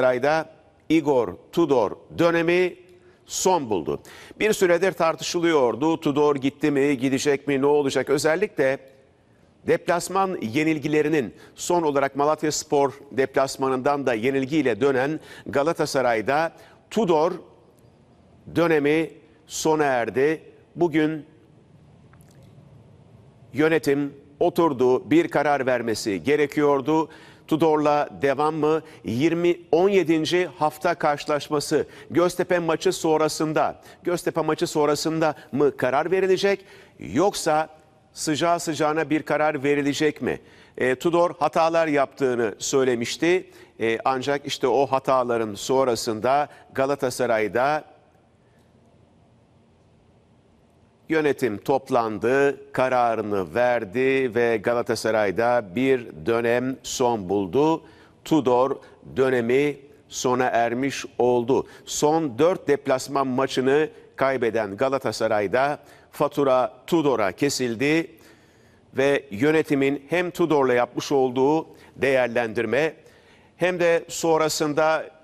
Saray'da Igor Tudor dönemi son buldu. Bir süredir tartışılıyordu. Tudor gitti mi, gidecek mi, ne olacak? Özellikle deplasman yenilgilerinin son olarak Malatya Spor deplasmanından da yenilgiyle dönen Galatasaray'da Tudor dönemi sona erdi. Bugün yönetim oturdu, bir karar vermesi gerekiyordu. Tudor'la devam mı? 20 17. hafta karşılaşması Göztepe maçı sonrasında Göztepe maçı sonrasında mı karar verilecek yoksa sıcağı sıcağına bir karar verilecek mi? E, Tudor hatalar yaptığını söylemişti. E, ancak işte o hataların sonrasında Galatasaray'da Yönetim toplandı, kararını verdi ve Galatasaray'da bir dönem son buldu. Tudor dönemi sona ermiş oldu. Son 4 deplasman maçını kaybeden Galatasaray'da fatura Tudor'a kesildi ve yönetimin hem Tudor'la yapmış olduğu değerlendirme hem de sonrasında